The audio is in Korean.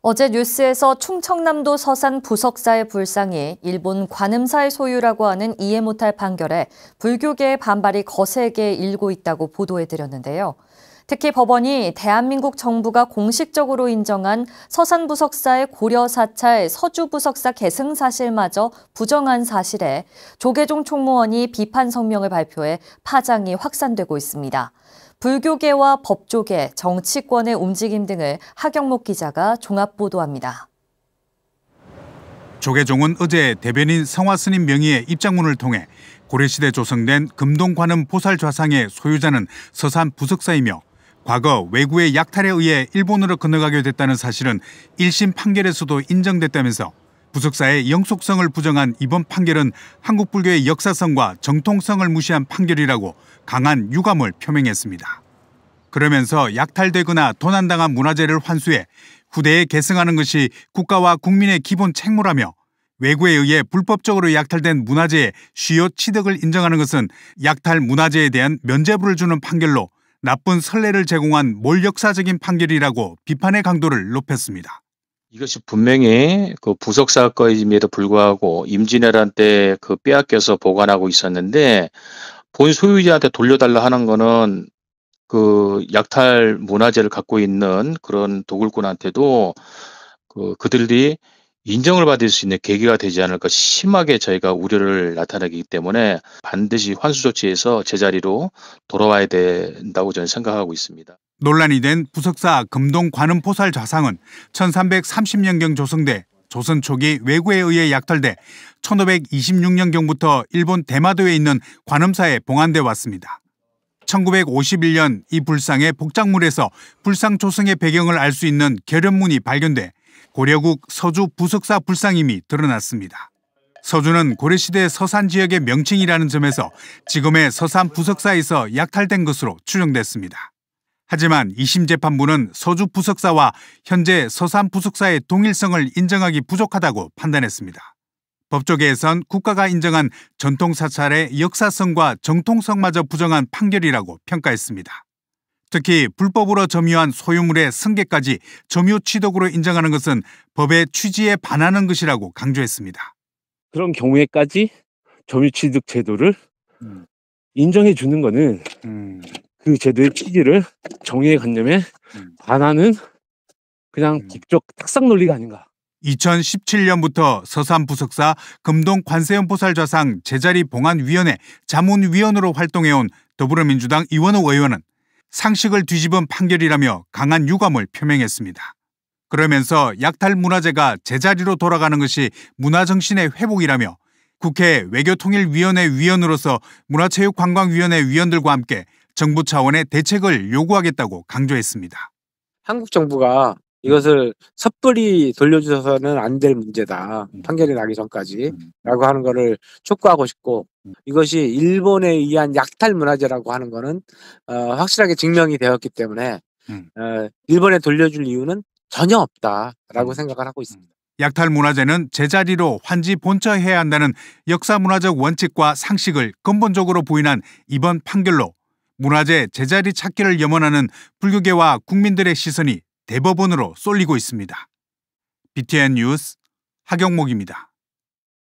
어제 뉴스에서 충청남도 서산 부석사의 불상이 일본 관음사의 소유라고 하는 이해 못할 판결에 불교계의 반발이 거세게 일고 있다고 보도해드렸는데요. 특히 법원이 대한민국 정부가 공식적으로 인정한 서산 부석사의 고려 사찰 서주 부석사 계승 사실마저 부정한 사실에 조계종 총무원이 비판 성명을 발표해 파장이 확산되고 있습니다. 불교계와 법조계, 정치권의 움직임 등을 하경목 기자가 종합 보도합니다. 조계종은 어제 대변인 성화스님 명의의 입장문을 통해 고려시대 조성된 금동관음 보살 좌상의 소유자는 서산 부석사이며 과거 외구의 약탈에 의해 일본으로 건너가게 됐다는 사실은 1심 판결에서도 인정됐다면서 부석사의 영속성을 부정한 이번 판결은 한국 불교의 역사성과 정통성을 무시한 판결이라고 강한 유감을 표명했습니다. 그러면서 약탈되거나 도난당한 문화재를 환수해 후대에 계승하는 것이 국가와 국민의 기본 책무라며 외국에 의해 불법적으로 약탈된 문화재의 쉬요 취득을 인정하는 것은 약탈 문화재에 대한 면제부를 주는 판결로 나쁜 선례를 제공한 몰역사적인 판결이라고 비판의 강도를 높였습니다. 이것이 분명히 그부석 사건임에도 불구하고 임진왜란 때 그 빼앗겨서 보관하고 있었는데 본 소유자한테 돌려달라 하는 거는 그 약탈 문화재를 갖고 있는 그런 도굴꾼한테도 그 그들이 인정을 받을 수 있는 계기가 되지 않을까 심하게 저희가 우려를 나타내기 때문에 반드시 환수 조치에서 제자리로 돌아와야 된다고 저는 생각하고 있습니다. 논란이 된 부석사 금동 관음포살 좌상은 1330년경 조성돼 조선 초기 왜구에 의해 약탈돼 1526년경부터 일본 대마도에 있는 관음사에 봉안돼 왔습니다. 1951년 이 불상의 복장물에서 불상 조성의 배경을 알 수 있는 결연문이 발견돼 고려국 서주 부석사 불상임이 드러났습니다. 서주는 고려시대 서산 지역의 명칭이라는 점에서 지금의 서산 부석사에서 약탈된 것으로 추정됐습니다. 하지만 2심 재판부는 서주 부석사와 현재 서산 부석사의 동일성을 인정하기 부족하다고 판단했습니다. 법조계에선 국가가 인정한 전통 사찰의 역사성과 정통성마저 부정한 판결이라고 평가했습니다. 특히 불법으로 점유한 소유물의 승계까지 점유 취득으로 인정하는 것은 법의 취지에 반하는 것이라고 강조했습니다. 그런 경우에까지 점유 취득 제도를 음. 인정해 주는 것은 음. 그 제도의 취지를 정의의 관념에 음. 반하는 그냥 음. 법적 탁상 논리가 아닌가. 2017년부터 서산 부석사 금동 관세음보살 좌상 제자리 봉안위원회 자문위원으로 활동해온 더불어민주당 이원호 의원은 상식을 뒤집은 판결이라며 강한 유감을 표명했습니다. 그러면서 약탈 문화재가 제자리로 돌아가는 것이 문화정신의 회복이라며 국회 외교통일위원회 위원으로서 문화체육관광위원회 위원들과 함께 정부 차원의 대책을 요구하겠다고 강조했습니다. 한국 정부가 음. 이것을 섣불이 돌려주셔서는 안 될 문제다. 음. 판결이 나기 전까지. 음. 라고 하는 것을 촉구하고 싶고 이것이 일본에 의한 약탈 문화재라고 하는 것은 어, 확실하게 증명이 되었기 때문에 어, 일본에 돌려줄 이유는 전혀 없다라고 생각을 하고 있습니다. 약탈 문화재는 제자리로 환지 본처해야 한다는 역사문화적 원칙과 상식을 근본적으로 부인한 이번 판결로 문화재 제자리 찾기를 염원하는 불교계와 국민들의 시선이 대법원으로 쏠리고 있습니다. BTN 뉴스 하경목입니다.